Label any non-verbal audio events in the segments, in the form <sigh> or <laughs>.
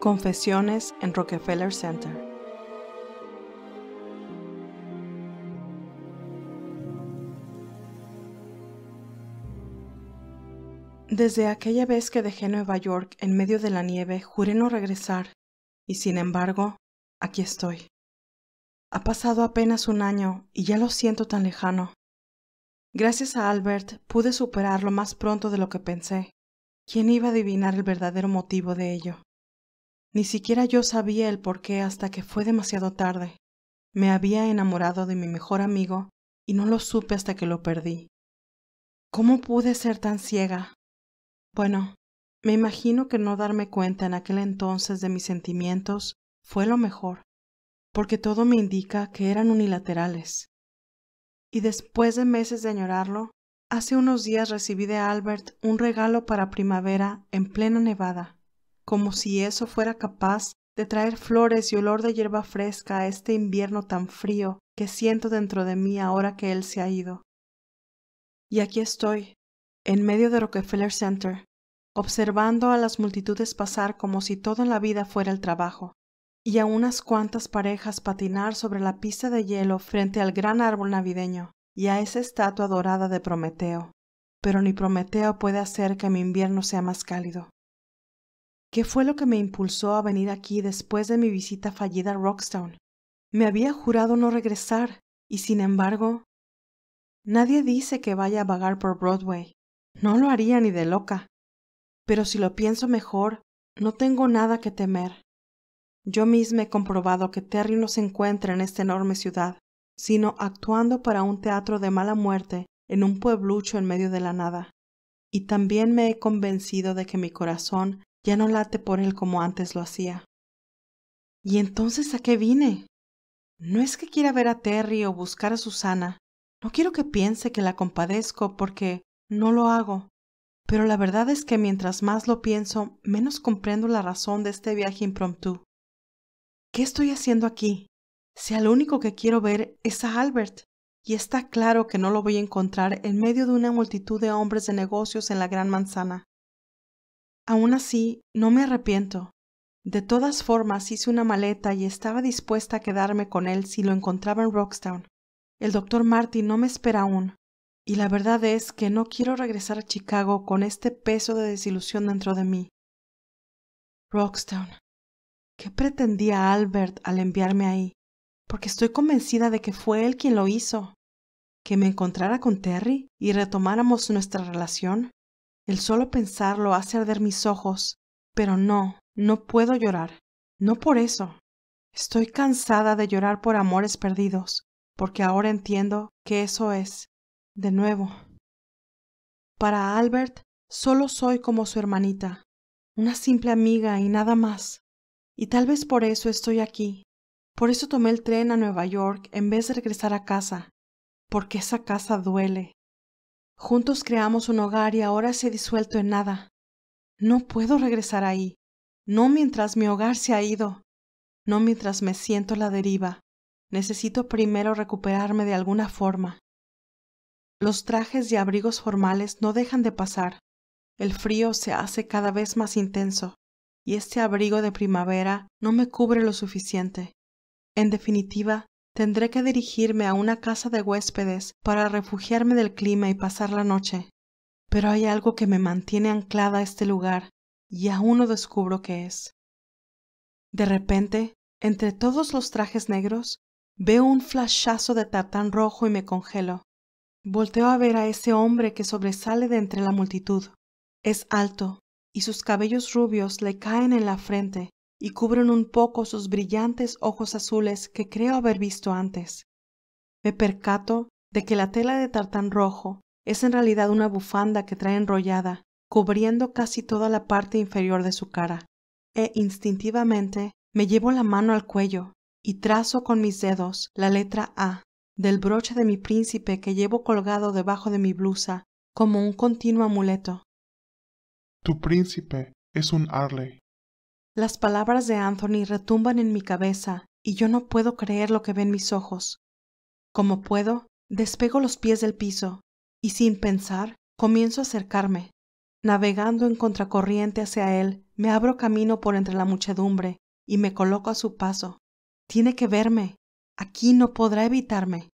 Confesiones en Rockefeller Center. Desde aquella vez que dejé Nueva York en medio de la nieve, juré no regresar, y sin embargo, aquí estoy. Ha pasado apenas un año y ya lo siento tan lejano. Gracias a Albert pude superarlo más pronto de lo que pensé. ¿Quién iba a adivinar el verdadero motivo de ello? Ni siquiera yo sabía el por qué hasta que fue demasiado tarde. Me había enamorado de mi mejor amigo y no lo supe hasta que lo perdí. ¿Cómo pude ser tan ciega? Bueno, me imagino que no darme cuenta en aquel entonces de mis sentimientos fue lo mejor, porque todo me indica que eran unilaterales. Y después de meses de añorarlo, hace unos días recibí de Albert un regalo para primavera en plena nevada como si eso fuera capaz de traer flores y olor de hierba fresca a este invierno tan frío que siento dentro de mí ahora que él se ha ido. Y aquí estoy, en medio de Rockefeller Center, observando a las multitudes pasar como si todo en la vida fuera el trabajo, y a unas cuantas parejas patinar sobre la pista de hielo frente al gran árbol navideño y a esa estatua dorada de Prometeo. Pero ni Prometeo puede hacer que mi invierno sea más cálido. ¿Qué fue lo que me impulsó a venir aquí después de mi visita fallida a Rockstown? Me había jurado no regresar, y sin embargo... Nadie dice que vaya a vagar por Broadway. No lo haría ni de loca. Pero si lo pienso mejor, no tengo nada que temer. Yo misma he comprobado que Terry no se encuentra en esta enorme ciudad, sino actuando para un teatro de mala muerte en un pueblucho en medio de la nada. Y también me he convencido de que mi corazón ya no late por él como antes lo hacía. ¿Y entonces a qué vine? No es que quiera ver a Terry o buscar a Susana. No quiero que piense que la compadezco porque no lo hago. Pero la verdad es que mientras más lo pienso, menos comprendo la razón de este viaje impromptu. ¿Qué estoy haciendo aquí? Si al único que quiero ver es a Albert, y está claro que no lo voy a encontrar en medio de una multitud de hombres de negocios en la Gran Manzana. Aún así, no me arrepiento. De todas formas, hice una maleta y estaba dispuesta a quedarme con él si lo encontraba en Rockstown. El doctor Martin no me espera aún, y la verdad es que no quiero regresar a Chicago con este peso de desilusión dentro de mí. Rockstown. ¿Qué pretendía Albert al enviarme ahí? Porque estoy convencida de que fue él quien lo hizo. ¿Que me encontrara con Terry y retomáramos nuestra relación? El solo pensarlo hace arder mis ojos, pero no, no puedo llorar. No por eso. Estoy cansada de llorar por amores perdidos, porque ahora entiendo que eso es, de nuevo. Para Albert, solo soy como su hermanita, una simple amiga y nada más. Y tal vez por eso estoy aquí. Por eso tomé el tren a Nueva York en vez de regresar a casa, porque esa casa duele. Juntos creamos un hogar y ahora se ha disuelto en nada. No puedo regresar ahí. No mientras mi hogar se ha ido. No mientras me siento la deriva. Necesito primero recuperarme de alguna forma. Los trajes y abrigos formales no dejan de pasar. El frío se hace cada vez más intenso, y este abrigo de primavera no me cubre lo suficiente. En definitiva, tendré que dirigirme a una casa de huéspedes para refugiarme del clima y pasar la noche. Pero hay algo que me mantiene anclada a este lugar, y aún no descubro qué es. De repente, entre todos los trajes negros, veo un flashazo de tartán rojo y me congelo. Volteo a ver a ese hombre que sobresale de entre la multitud. Es alto, y sus cabellos rubios le caen en la frente, y cubren un poco sus brillantes ojos azules que creo haber visto antes. Me percato de que la tela de tartán rojo es en realidad una bufanda que trae enrollada, cubriendo casi toda la parte inferior de su cara, e instintivamente me llevo la mano al cuello y trazo con mis dedos la letra A del broche de mi príncipe que llevo colgado debajo de mi blusa como un continuo amuleto. Tu príncipe es un Arle. Las palabras de Anthony retumban en mi cabeza y yo no puedo creer lo que ven mis ojos. Como puedo, despego los pies del piso y sin pensar comienzo a acercarme. Navegando en contracorriente hacia él, me abro camino por entre la muchedumbre y me coloco a su paso. Tiene que verme. Aquí no podrá evitarme.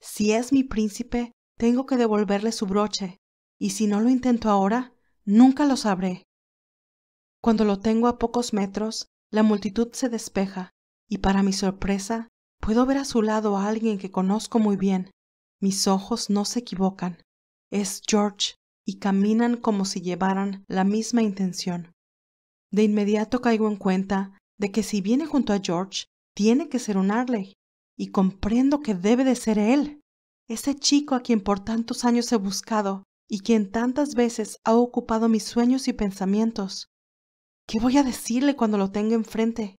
Si es mi príncipe, tengo que devolverle su broche, y si no lo intento ahora, nunca lo sabré. Cuando lo tengo a pocos metros, la multitud se despeja, y para mi sorpresa, puedo ver a su lado a alguien que conozco muy bien. Mis ojos no se equivocan. Es George, y caminan como si llevaran la misma intención. De inmediato caigo en cuenta de que si viene junto a George, tiene que ser un Arley, y comprendo que debe de ser él, ese chico a quien por tantos años he buscado y quien tantas veces ha ocupado mis sueños y pensamientos. ¿Qué voy a decirle cuando lo tenga enfrente?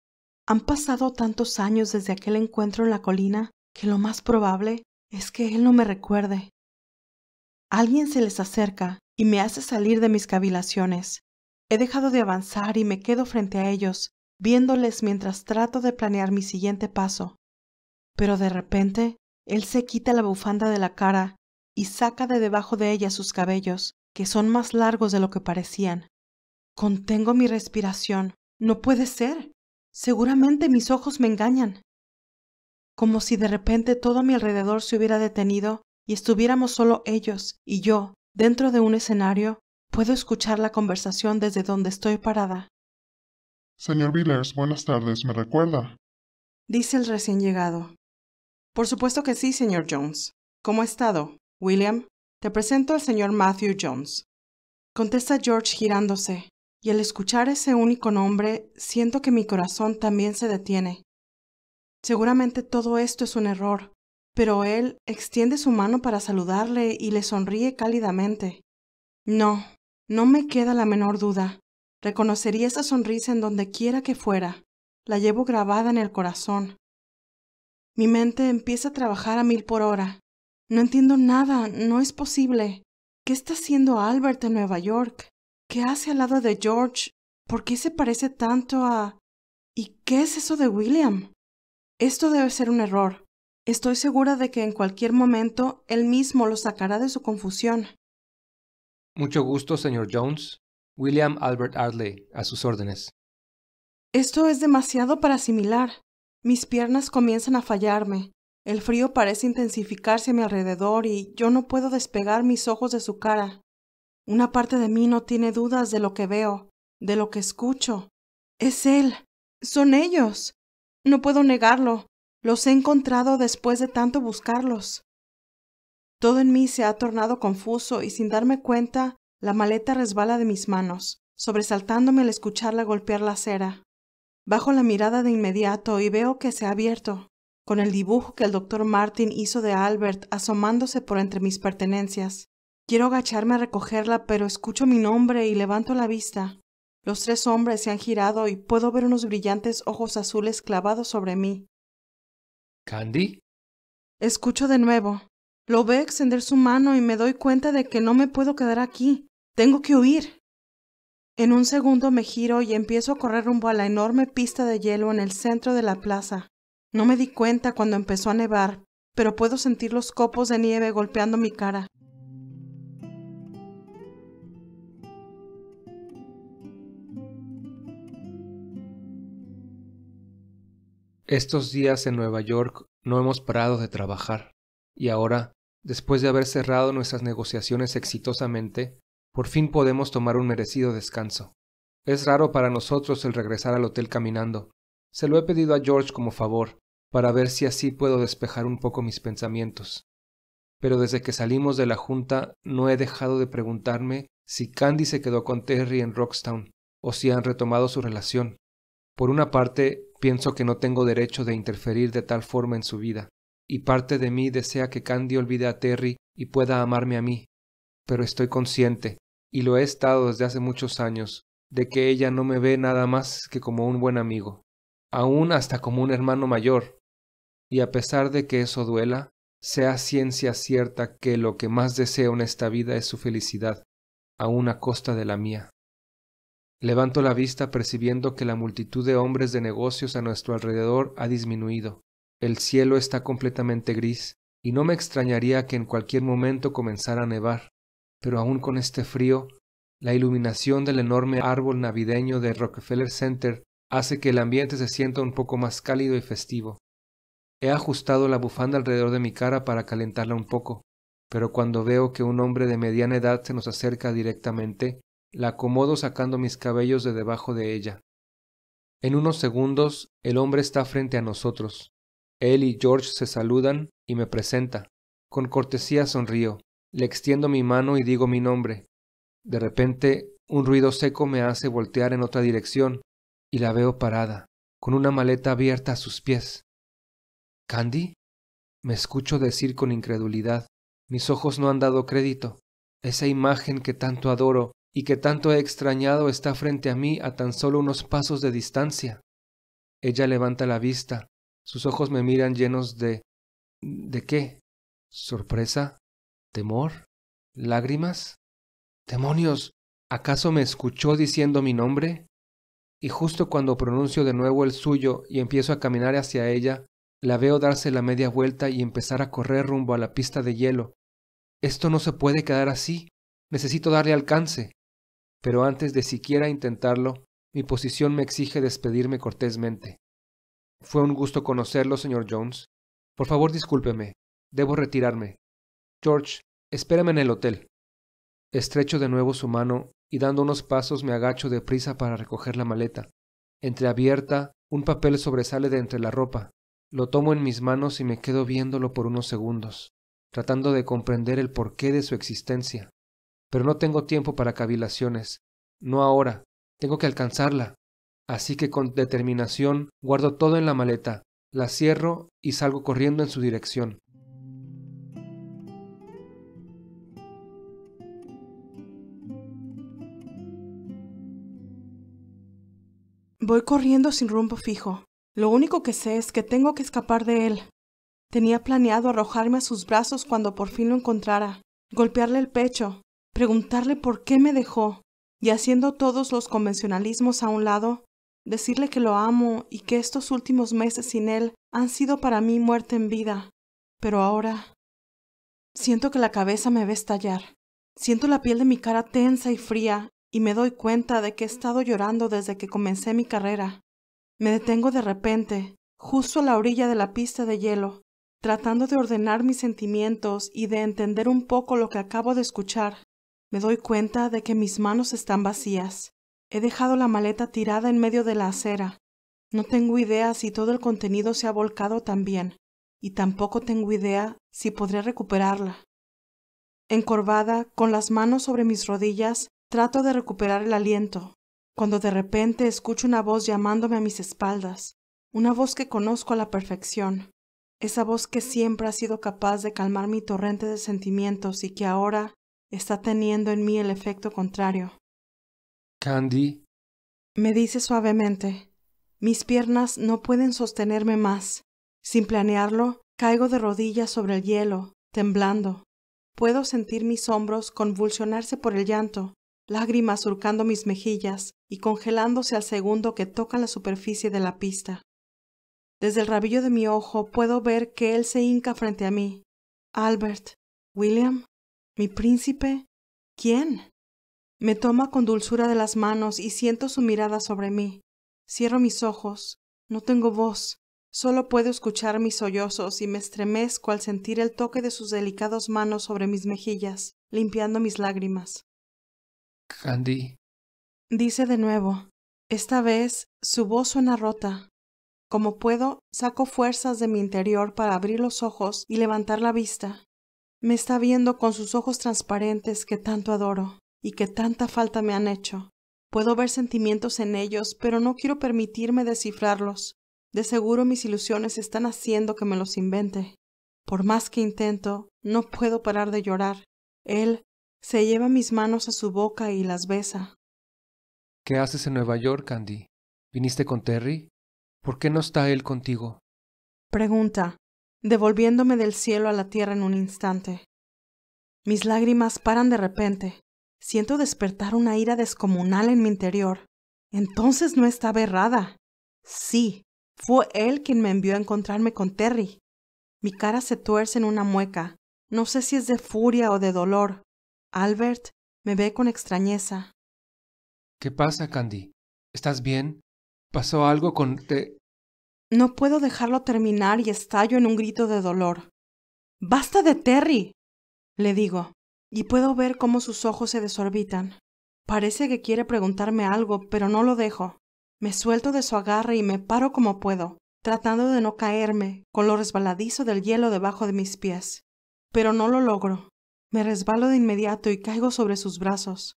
Han pasado tantos años desde aquel encuentro en la colina que lo más probable es que él no me recuerde. Alguien se les acerca y me hace salir de mis cavilaciones. He dejado de avanzar y me quedo frente a ellos, viéndoles mientras trato de planear mi siguiente paso. Pero de repente, él se quita la bufanda de la cara y saca de debajo de ella sus cabellos, que son más largos de lo que parecían. Contengo mi respiración. No puede ser. Seguramente mis ojos me engañan. Como si de repente todo a mi alrededor se hubiera detenido y estuviéramos solo ellos y yo, dentro de un escenario, puedo escuchar la conversación desde donde estoy parada. Señor Villers, buenas tardes, ¿me recuerda? Dice el recién llegado. Por supuesto que sí, señor Jones. ¿Cómo ha estado? William, te presento al señor Matthew Jones. Contesta George girándose y al escuchar ese único nombre siento que mi corazón también se detiene. Seguramente todo esto es un error, pero él extiende su mano para saludarle y le sonríe cálidamente. No, no me queda la menor duda. Reconocería esa sonrisa en donde quiera que fuera. La llevo grabada en el corazón. Mi mente empieza a trabajar a mil por hora. No entiendo nada, no es posible. ¿Qué está haciendo Albert en Nueva York? ¿Qué hace al lado de George? ¿Por qué se parece tanto a... ¿Y qué es eso de William? Esto debe ser un error. Estoy segura de que en cualquier momento él mismo lo sacará de su confusión. Mucho gusto, señor Jones. William Albert Ardley, a sus órdenes. Esto es demasiado para asimilar. Mis piernas comienzan a fallarme. El frío parece intensificarse a mi alrededor y yo no puedo despegar mis ojos de su cara. Una parte de mí no tiene dudas de lo que veo, de lo que escucho. Es él. Son ellos. No puedo negarlo. Los he encontrado después de tanto buscarlos. Todo en mí se ha tornado confuso y sin darme cuenta, la maleta resbala de mis manos, sobresaltándome al escucharla golpear la acera. Bajo la mirada de inmediato y veo que se ha abierto, con el dibujo que el doctor Martin hizo de Albert asomándose por entre mis pertenencias. Quiero agacharme a recogerla, pero escucho mi nombre y levanto la vista. Los tres hombres se han girado y puedo ver unos brillantes ojos azules clavados sobre mí. ¿Candy? Escucho de nuevo. Lo veo extender su mano y me doy cuenta de que no me puedo quedar aquí. Tengo que huir. En un segundo me giro y empiezo a correr rumbo a la enorme pista de hielo en el centro de la plaza. No me di cuenta cuando empezó a nevar, pero puedo sentir los copos de nieve golpeando mi cara. Estos días en Nueva York no hemos parado de trabajar, y ahora, después de haber cerrado nuestras negociaciones exitosamente, por fin podemos tomar un merecido descanso. Es raro para nosotros el regresar al hotel caminando. Se lo he pedido a George como favor, para ver si así puedo despejar un poco mis pensamientos. Pero desde que salimos de la junta no he dejado de preguntarme si Candy se quedó con Terry en Rockstown o si han retomado su relación. Por una parte, Pienso que no tengo derecho de interferir de tal forma en su vida, y parte de mí desea que Candy olvide a Terry y pueda amarme a mí, pero estoy consciente, y lo he estado desde hace muchos años, de que ella no me ve nada más que como un buen amigo, aún hasta como un hermano mayor. Y a pesar de que eso duela, sea ciencia cierta que lo que más deseo en esta vida es su felicidad, a costa de la mía. Levanto la vista percibiendo que la multitud de hombres de negocios a nuestro alrededor ha disminuido. El cielo está completamente gris, y no me extrañaría que en cualquier momento comenzara a nevar. Pero aún con este frío, la iluminación del enorme árbol navideño de Rockefeller Center hace que el ambiente se sienta un poco más cálido y festivo. He ajustado la bufanda alrededor de mi cara para calentarla un poco, pero cuando veo que un hombre de mediana edad se nos acerca directamente, la acomodo sacando mis cabellos de debajo de ella. En unos segundos el hombre está frente a nosotros. Él y George se saludan y me presenta. Con cortesía sonrío, le extiendo mi mano y digo mi nombre. De repente, un ruido seco me hace voltear en otra dirección y la veo parada, con una maleta abierta a sus pies. ¿Candy? Me escucho decir con incredulidad. Mis ojos no han dado crédito. Esa imagen que tanto adoro y que tanto he extrañado está frente a mí a tan solo unos pasos de distancia. Ella levanta la vista, sus ojos me miran llenos de... ¿De qué? ¿Sorpresa? ¿Temor? ¿Lágrimas? Demonios, ¿acaso me escuchó diciendo mi nombre? Y justo cuando pronuncio de nuevo el suyo y empiezo a caminar hacia ella, la veo darse la media vuelta y empezar a correr rumbo a la pista de hielo. Esto no se puede quedar así. Necesito darle alcance pero antes de siquiera intentarlo, mi posición me exige despedirme cortésmente. Fue un gusto conocerlo, señor Jones. Por favor, discúlpeme. Debo retirarme. George, espérame en el hotel. Estrecho de nuevo su mano y dando unos pasos me agacho de prisa para recoger la maleta. Entreabierta, un papel sobresale de entre la ropa. Lo tomo en mis manos y me quedo viéndolo por unos segundos, tratando de comprender el porqué de su existencia pero no tengo tiempo para cavilaciones. No ahora. Tengo que alcanzarla. Así que con determinación guardo todo en la maleta, la cierro y salgo corriendo en su dirección. Voy corriendo sin rumbo fijo. Lo único que sé es que tengo que escapar de él. Tenía planeado arrojarme a sus brazos cuando por fin lo encontrara, golpearle el pecho, preguntarle por qué me dejó, y haciendo todos los convencionalismos a un lado, decirle que lo amo y que estos últimos meses sin él han sido para mí muerte en vida. Pero ahora... Siento que la cabeza me ve estallar. Siento la piel de mi cara tensa y fría, y me doy cuenta de que he estado llorando desde que comencé mi carrera. Me detengo de repente, justo a la orilla de la pista de hielo, tratando de ordenar mis sentimientos y de entender un poco lo que acabo de escuchar. Me doy cuenta de que mis manos están vacías. He dejado la maleta tirada en medio de la acera. No tengo idea si todo el contenido se ha volcado también, y tampoco tengo idea si podré recuperarla. Encorvada, con las manos sobre mis rodillas, trato de recuperar el aliento, cuando de repente escucho una voz llamándome a mis espaldas, una voz que conozco a la perfección, esa voz que siempre ha sido capaz de calmar mi torrente de sentimientos y que ahora está teniendo en mí el efecto contrario. Candy. Me dice suavemente. Mis piernas no pueden sostenerme más. Sin planearlo, caigo de rodillas sobre el hielo, temblando. Puedo sentir mis hombros convulsionarse por el llanto, lágrimas surcando mis mejillas y congelándose al segundo que toca la superficie de la pista. Desde el rabillo de mi ojo puedo ver que él se hinca frente a mí. Albert, William, ¿Mi príncipe? ¿Quién? Me toma con dulzura de las manos y siento su mirada sobre mí. Cierro mis ojos. No tengo voz. Solo puedo escuchar mis sollozos y me estremezco al sentir el toque de sus delicados manos sobre mis mejillas, limpiando mis lágrimas. Candy. Dice de nuevo. Esta vez su voz suena rota. Como puedo, saco fuerzas de mi interior para abrir los ojos y levantar la vista. Me está viendo con sus ojos transparentes que tanto adoro y que tanta falta me han hecho. Puedo ver sentimientos en ellos, pero no quiero permitirme descifrarlos. De seguro mis ilusiones están haciendo que me los invente. Por más que intento, no puedo parar de llorar. Él se lleva mis manos a su boca y las besa. ¿Qué haces en Nueva York, Candy? ¿Viniste con Terry? ¿Por qué no está él contigo? Pregunta, devolviéndome del cielo a la tierra en un instante. Mis lágrimas paran de repente. Siento despertar una ira descomunal en mi interior. Entonces no estaba errada. Sí, fue él quien me envió a encontrarme con Terry. Mi cara se tuerce en una mueca. No sé si es de furia o de dolor. Albert me ve con extrañeza. ¿Qué pasa, Candy? ¿Estás bien? ¿Pasó algo con te no puedo dejarlo terminar y estallo en un grito de dolor. ¡Basta de Terry! le digo, y puedo ver cómo sus ojos se desorbitan. Parece que quiere preguntarme algo, pero no lo dejo. Me suelto de su agarre y me paro como puedo, tratando de no caerme con lo resbaladizo del hielo debajo de mis pies. Pero no lo logro. Me resbalo de inmediato y caigo sobre sus brazos.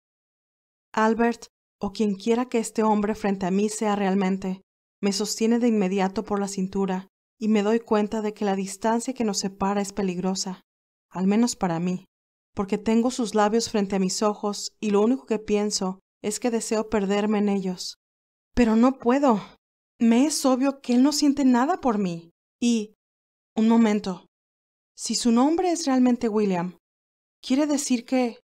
Albert, o quien quiera que este hombre frente a mí sea realmente, me sostiene de inmediato por la cintura y me doy cuenta de que la distancia que nos separa es peligrosa, al menos para mí, porque tengo sus labios frente a mis ojos y lo único que pienso es que deseo perderme en ellos. Pero no puedo. Me es obvio que él no siente nada por mí. Y... Un momento. Si su nombre es realmente William, quiere decir que...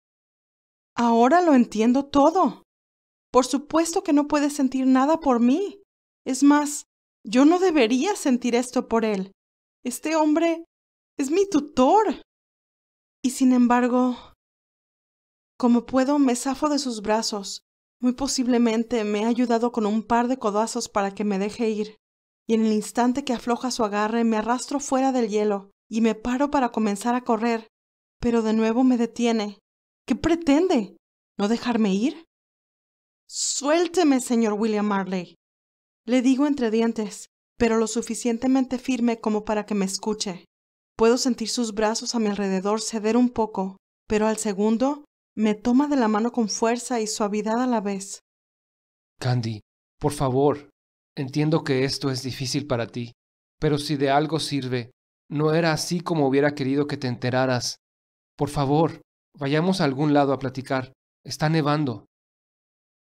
Ahora lo entiendo todo. Por supuesto que no puede sentir nada por mí. Es más, yo no debería sentir esto por él. Este hombre es mi tutor. Y sin embargo, como puedo, me zafo de sus brazos. Muy posiblemente me ha ayudado con un par de codazos para que me deje ir, y en el instante que afloja su agarre me arrastro fuera del hielo y me paro para comenzar a correr, pero de nuevo me detiene. ¿Qué pretende? ¿No dejarme ir? Suélteme, señor William Marley. Le digo entre dientes, pero lo suficientemente firme como para que me escuche. Puedo sentir sus brazos a mi alrededor ceder un poco, pero al segundo me toma de la mano con fuerza y suavidad a la vez. Candy, por favor, entiendo que esto es difícil para ti, pero si de algo sirve, no era así como hubiera querido que te enteraras. Por favor, vayamos a algún lado a platicar. Está nevando.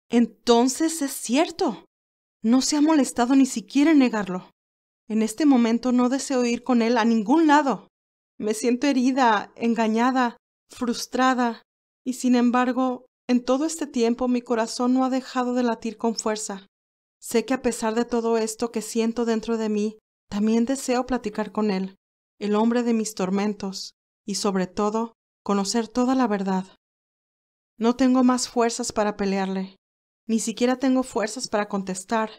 Entonces es cierto. No se ha molestado ni siquiera en negarlo. En este momento no deseo ir con él a ningún lado. Me siento herida, engañada, frustrada, y sin embargo, en todo este tiempo mi corazón no ha dejado de latir con fuerza. Sé que a pesar de todo esto que siento dentro de mí, también deseo platicar con él, el hombre de mis tormentos, y sobre todo, conocer toda la verdad. No tengo más fuerzas para pelearle. Ni siquiera tengo fuerzas para contestar,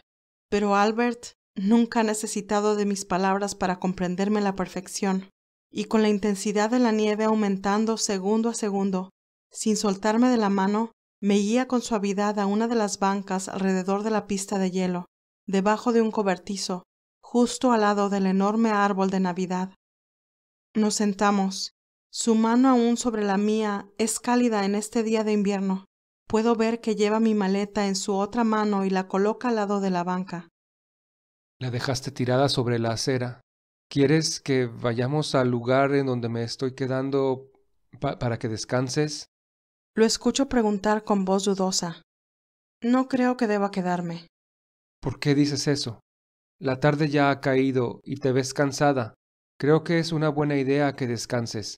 pero Albert nunca ha necesitado de mis palabras para comprenderme la perfección. Y con la intensidad de la nieve aumentando segundo a segundo, sin soltarme de la mano, me guía con suavidad a una de las bancas alrededor de la pista de hielo, debajo de un cobertizo, justo al lado del enorme árbol de Navidad. Nos sentamos. Su mano aún sobre la mía es cálida en este día de invierno. Puedo ver que lleva mi maleta en su otra mano y la coloca al lado de la banca. La dejaste tirada sobre la acera. ¿Quieres que vayamos al lugar en donde me estoy quedando para que descanses? Lo escucho preguntar con voz dudosa. No creo que deba quedarme. ¿Por qué dices eso? La tarde ya ha caído y te ves cansada. Creo que es una buena idea que descanses,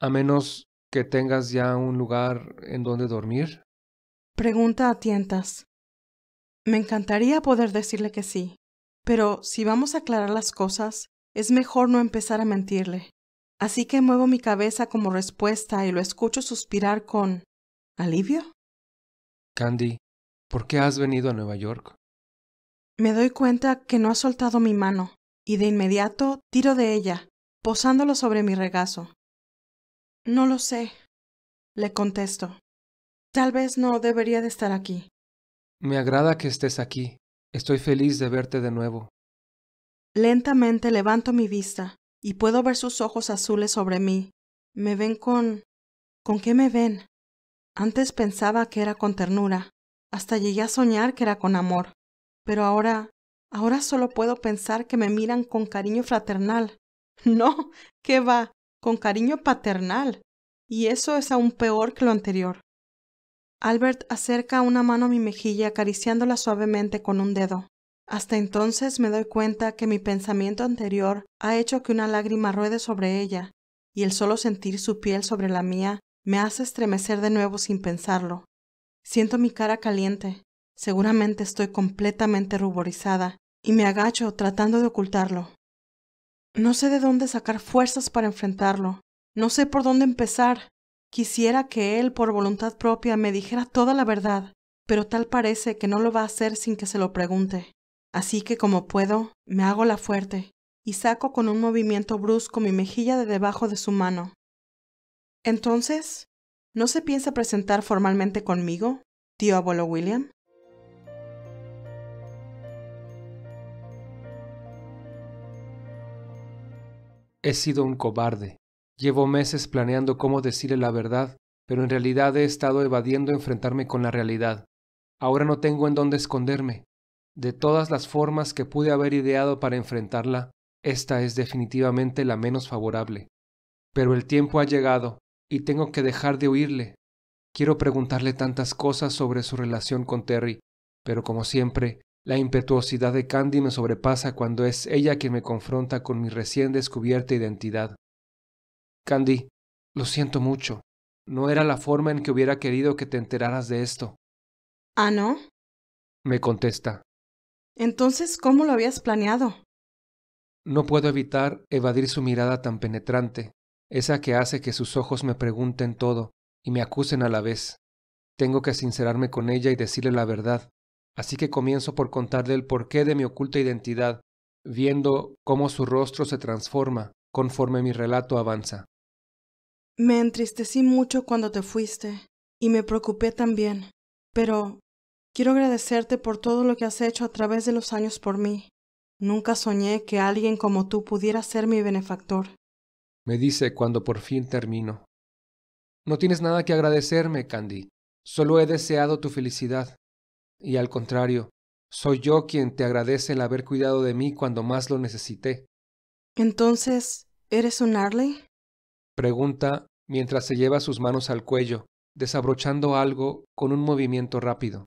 a menos que tengas ya un lugar en donde dormir. Pregunta a tientas. Me encantaría poder decirle que sí, pero si vamos a aclarar las cosas, es mejor no empezar a mentirle. Así que muevo mi cabeza como respuesta y lo escucho suspirar con alivio. Candy, ¿por qué has venido a Nueva York? Me doy cuenta que no ha soltado mi mano, y de inmediato tiro de ella, posándolo sobre mi regazo. No lo sé, le contesto. Tal vez no debería de estar aquí. Me agrada que estés aquí. Estoy feliz de verte de nuevo. Lentamente levanto mi vista y puedo ver sus ojos azules sobre mí. Me ven con... ¿Con qué me ven? Antes pensaba que era con ternura, hasta llegué a soñar que era con amor, pero ahora, ahora solo puedo pensar que me miran con cariño fraternal. <laughs> No, ¿qué va? Con cariño paternal. Y eso es aún peor que lo anterior. Albert acerca una mano a mi mejilla acariciándola suavemente con un dedo. Hasta entonces me doy cuenta que mi pensamiento anterior ha hecho que una lágrima ruede sobre ella, y el solo sentir su piel sobre la mía me hace estremecer de nuevo sin pensarlo. Siento mi cara caliente, seguramente estoy completamente ruborizada, y me agacho tratando de ocultarlo. No sé de dónde sacar fuerzas para enfrentarlo, no sé por dónde empezar, Quisiera que él por voluntad propia me dijera toda la verdad, pero tal parece que no lo va a hacer sin que se lo pregunte. Así que como puedo, me hago la fuerte, y saco con un movimiento brusco mi mejilla de debajo de su mano. Entonces, ¿no se piensa presentar formalmente conmigo, tío abuelo William? He sido un cobarde, Llevo meses planeando cómo decirle la verdad, pero en realidad he estado evadiendo enfrentarme con la realidad. Ahora no tengo en dónde esconderme. De todas las formas que pude haber ideado para enfrentarla, esta es definitivamente la menos favorable. Pero el tiempo ha llegado, y tengo que dejar de huirle. Quiero preguntarle tantas cosas sobre su relación con Terry, pero como siempre, la impetuosidad de Candy me sobrepasa cuando es ella quien me confronta con mi recién descubierta identidad. Candy, lo siento mucho. No era la forma en que hubiera querido que te enteraras de esto. ¿Ah, no? Me contesta. Entonces, ¿cómo lo habías planeado? No puedo evitar evadir su mirada tan penetrante, esa que hace que sus ojos me pregunten todo y me acusen a la vez. Tengo que sincerarme con ella y decirle la verdad, así que comienzo por contarle el porqué de mi oculta identidad, viendo cómo su rostro se transforma conforme mi relato avanza. Me entristecí mucho cuando te fuiste y me preocupé también, pero quiero agradecerte por todo lo que has hecho a través de los años por mí. Nunca soñé que alguien como tú pudiera ser mi benefactor. Me dice cuando por fin termino. No tienes nada que agradecerme, Candy. Solo he deseado tu felicidad. Y al contrario, soy yo quien te agradece el haber cuidado de mí cuando más lo necesité. Entonces, ¿eres un Arley? Pregunta mientras se lleva sus manos al cuello, desabrochando algo con un movimiento rápido.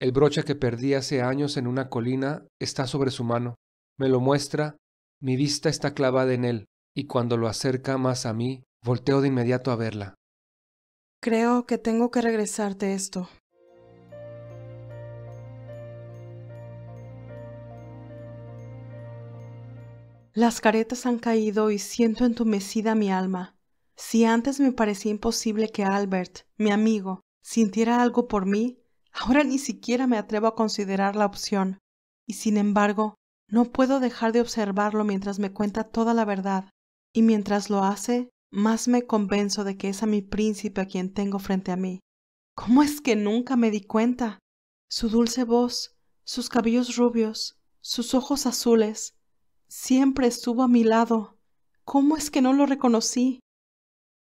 El broche que perdí hace años en una colina está sobre su mano. Me lo muestra, mi vista está clavada en él, y cuando lo acerca más a mí, volteo de inmediato a verla. Creo que tengo que regresarte esto. Las caretas han caído y siento entumecida mi alma. Si antes me parecía imposible que Albert, mi amigo, sintiera algo por mí, ahora ni siquiera me atrevo a considerar la opción. Y sin embargo, no puedo dejar de observarlo mientras me cuenta toda la verdad, y mientras lo hace, más me convenzo de que es a mi príncipe a quien tengo frente a mí. ¿Cómo es que nunca me di cuenta? Su dulce voz, sus cabellos rubios, sus ojos azules, siempre estuvo a mi lado. ¿Cómo es que no lo reconocí?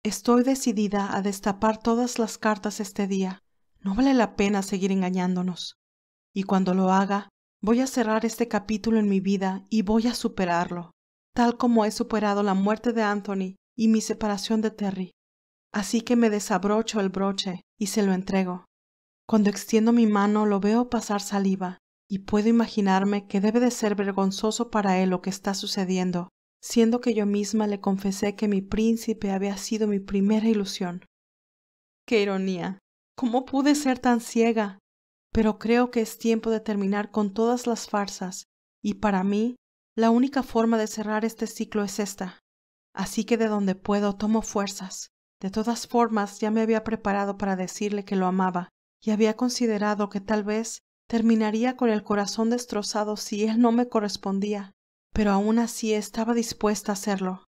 Estoy decidida a destapar todas las cartas este día. No vale la pena seguir engañándonos. Y cuando lo haga, voy a cerrar este capítulo en mi vida y voy a superarlo, tal como he superado la muerte de Anthony y mi separación de Terry. Así que me desabrocho el broche y se lo entrego. Cuando extiendo mi mano lo veo pasar saliva y puedo imaginarme que debe de ser vergonzoso para él lo que está sucediendo siendo que yo misma le confesé que mi príncipe había sido mi primera ilusión. ¡Qué ironía! ¿Cómo pude ser tan ciega? Pero creo que es tiempo de terminar con todas las farsas, y para mí, la única forma de cerrar este ciclo es esta. Así que de donde puedo tomo fuerzas. De todas formas, ya me había preparado para decirle que lo amaba, y había considerado que tal vez terminaría con el corazón destrozado si él no me correspondía pero aún así estaba dispuesta a hacerlo.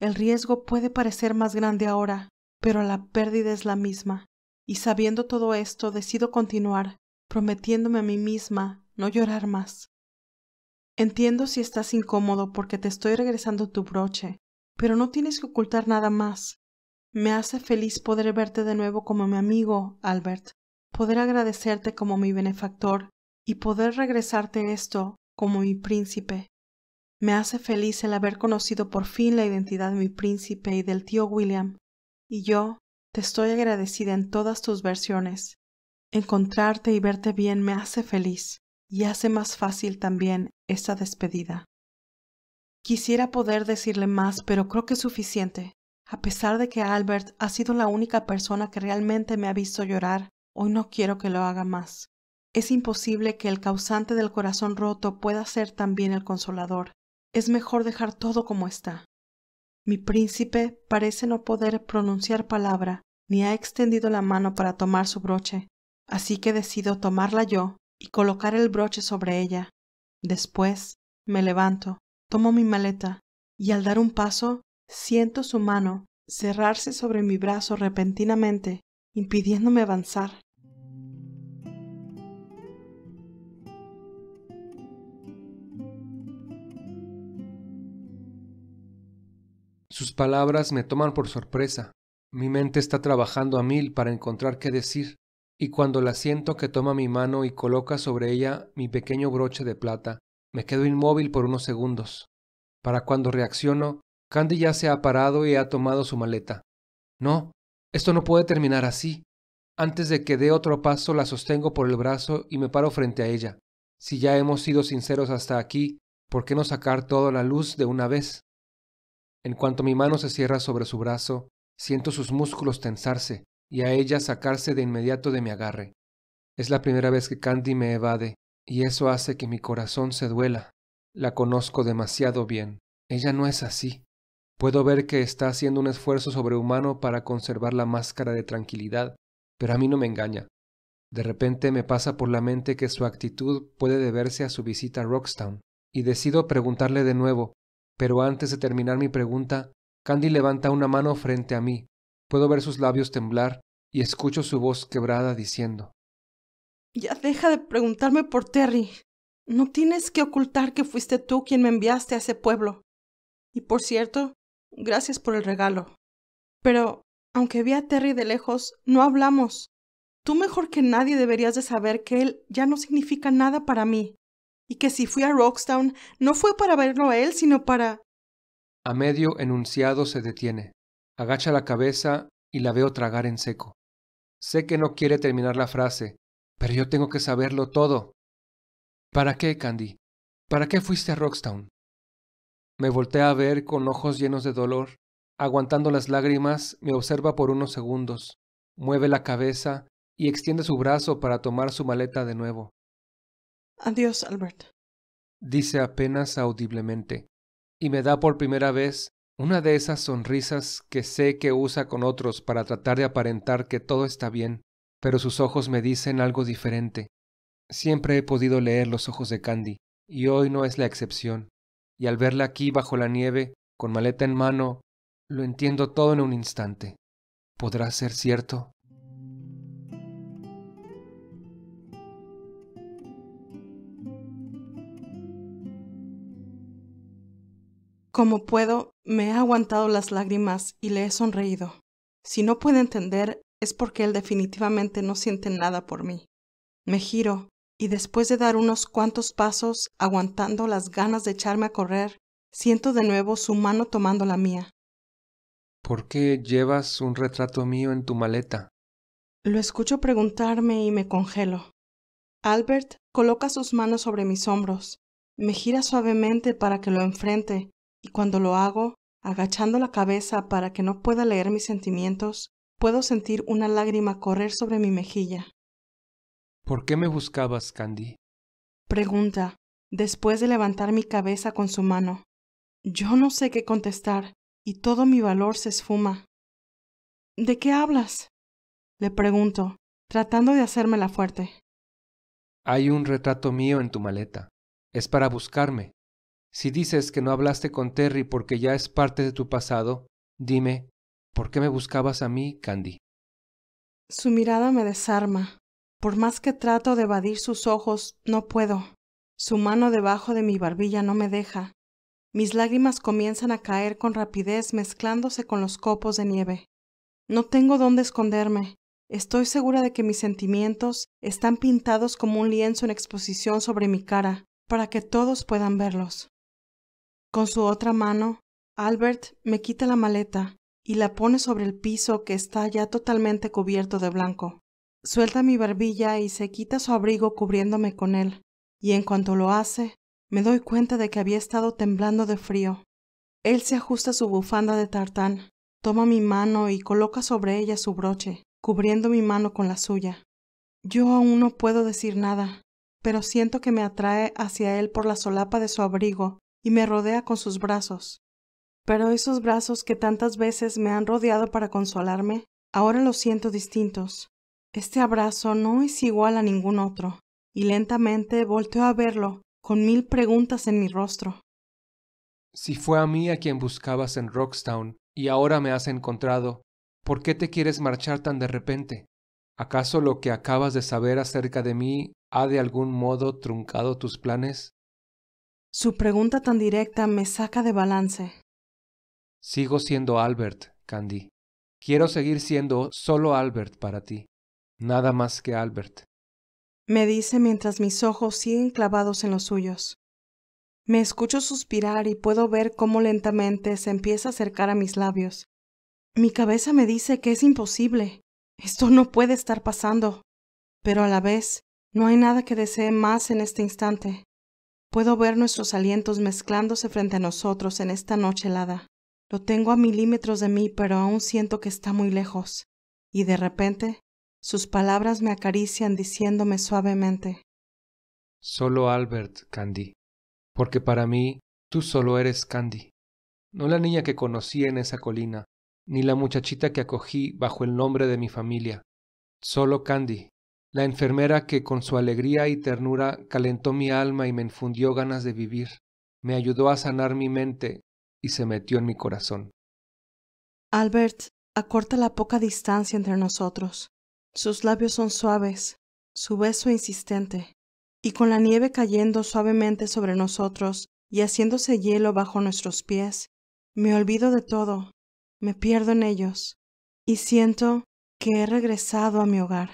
El riesgo puede parecer más grande ahora, pero la pérdida es la misma. Y sabiendo todo esto, decido continuar, prometiéndome a mí misma no llorar más. Entiendo si estás incómodo porque te estoy regresando tu broche, pero no tienes que ocultar nada más. Me hace feliz poder verte de nuevo como mi amigo, Albert, poder agradecerte como mi benefactor y poder regresarte esto como mi príncipe. Me hace feliz el haber conocido por fin la identidad de mi príncipe y del tío William, y yo te estoy agradecida en todas tus versiones. Encontrarte y verte bien me hace feliz y hace más fácil también esta despedida. Quisiera poder decirle más, pero creo que es suficiente. A pesar de que Albert ha sido la única persona que realmente me ha visto llorar, hoy no quiero que lo haga más. Es imposible que el causante del corazón roto pueda ser también el consolador, es mejor dejar todo como está. Mi príncipe parece no poder pronunciar palabra, ni ha extendido la mano para tomar su broche, así que decido tomarla yo y colocar el broche sobre ella. Después, me levanto, tomo mi maleta, y al dar un paso, siento su mano cerrarse sobre mi brazo repentinamente, impidiéndome avanzar. Sus palabras me toman por sorpresa. Mi mente está trabajando a mil para encontrar qué decir, y cuando la siento que toma mi mano y coloca sobre ella mi pequeño broche de plata, me quedo inmóvil por unos segundos. Para cuando reacciono, Candy ya se ha parado y ha tomado su maleta. No, esto no puede terminar así. Antes de que dé otro paso la sostengo por el brazo y me paro frente a ella. Si ya hemos sido sinceros hasta aquí, ¿por qué no sacar toda la luz de una vez? En cuanto mi mano se cierra sobre su brazo, siento sus músculos tensarse y a ella sacarse de inmediato de mi agarre. Es la primera vez que Candy me evade, y eso hace que mi corazón se duela. La conozco demasiado bien. Ella no es así. Puedo ver que está haciendo un esfuerzo sobrehumano para conservar la máscara de tranquilidad, pero a mí no me engaña. De repente me pasa por la mente que su actitud puede deberse a su visita a Rockstown, y decido preguntarle de nuevo, pero antes de terminar mi pregunta, Candy levanta una mano frente a mí. Puedo ver sus labios temblar y escucho su voz quebrada diciendo. Ya deja de preguntarme por Terry. No tienes que ocultar que fuiste tú quien me enviaste a ese pueblo. Y por cierto, gracias por el regalo. Pero, aunque vi a Terry de lejos, no hablamos. Tú mejor que nadie deberías de saber que él ya no significa nada para mí y que si fui a Rockstown no fue para verlo a él, sino para... A medio enunciado se detiene, agacha la cabeza y la veo tragar en seco. Sé que no quiere terminar la frase, pero yo tengo que saberlo todo. ¿Para qué, Candy? ¿Para qué fuiste a Rockstown? Me voltea a ver con ojos llenos de dolor. Aguantando las lágrimas, me observa por unos segundos, mueve la cabeza y extiende su brazo para tomar su maleta de nuevo. Adiós, Albert. Dice apenas audiblemente, y me da por primera vez una de esas sonrisas que sé que usa con otros para tratar de aparentar que todo está bien, pero sus ojos me dicen algo diferente. Siempre he podido leer los ojos de Candy, y hoy no es la excepción, y al verla aquí bajo la nieve, con maleta en mano, lo entiendo todo en un instante. ¿Podrá ser cierto? Como puedo, me he aguantado las lágrimas y le he sonreído. Si no puede entender, es porque él definitivamente no siente nada por mí. Me giro, y después de dar unos cuantos pasos, aguantando las ganas de echarme a correr, siento de nuevo su mano tomando la mía. ¿Por qué llevas un retrato mío en tu maleta? Lo escucho preguntarme y me congelo. Albert coloca sus manos sobre mis hombros, me gira suavemente para que lo enfrente y cuando lo hago, agachando la cabeza para que no pueda leer mis sentimientos, puedo sentir una lágrima correr sobre mi mejilla. ¿Por qué me buscabas, Candy? Pregunta, después de levantar mi cabeza con su mano. Yo no sé qué contestar, y todo mi valor se esfuma. ¿De qué hablas? Le pregunto, tratando de hacérmela fuerte. Hay un retrato mío en tu maleta. Es para buscarme. Si dices que no hablaste con Terry porque ya es parte de tu pasado, dime, ¿por qué me buscabas a mí, Candy? Su mirada me desarma. Por más que trato de evadir sus ojos, no puedo. Su mano debajo de mi barbilla no me deja. Mis lágrimas comienzan a caer con rapidez mezclándose con los copos de nieve. No tengo dónde esconderme. Estoy segura de que mis sentimientos están pintados como un lienzo en exposición sobre mi cara, para que todos puedan verlos. Con su otra mano, Albert me quita la maleta y la pone sobre el piso que está ya totalmente cubierto de blanco. Suelta mi barbilla y se quita su abrigo cubriéndome con él, y en cuanto lo hace, me doy cuenta de que había estado temblando de frío. Él se ajusta su bufanda de tartán, toma mi mano y coloca sobre ella su broche, cubriendo mi mano con la suya. Yo aún no puedo decir nada, pero siento que me atrae hacia él por la solapa de su abrigo me rodea con sus brazos. Pero esos brazos que tantas veces me han rodeado para consolarme, ahora los siento distintos. Este abrazo no es igual a ningún otro, y lentamente volteo a verlo, con mil preguntas en mi rostro. Si fue a mí a quien buscabas en Rockstown y ahora me has encontrado, ¿por qué te quieres marchar tan de repente? ¿Acaso lo que acabas de saber acerca de mí ha de algún modo truncado tus planes? Su pregunta tan directa me saca de balance. Sigo siendo Albert, Candy. Quiero seguir siendo solo Albert para ti. Nada más que Albert. Me dice mientras mis ojos siguen clavados en los suyos. Me escucho suspirar y puedo ver cómo lentamente se empieza a acercar a mis labios. Mi cabeza me dice que es imposible. Esto no puede estar pasando. Pero a la vez, no hay nada que desee más en este instante. Puedo ver nuestros alientos mezclándose frente a nosotros en esta noche helada. Lo tengo a milímetros de mí, pero aún siento que está muy lejos. Y de repente, sus palabras me acarician diciéndome suavemente. Solo Albert, Candy. Porque para mí, tú solo eres Candy. No la niña que conocí en esa colina, ni la muchachita que acogí bajo el nombre de mi familia. Solo Candy, la enfermera que con su alegría y ternura calentó mi alma y me infundió ganas de vivir, me ayudó a sanar mi mente y se metió en mi corazón. Albert acorta la poca distancia entre nosotros. Sus labios son suaves, su beso insistente, y con la nieve cayendo suavemente sobre nosotros y haciéndose hielo bajo nuestros pies, me olvido de todo, me pierdo en ellos, y siento que he regresado a mi hogar.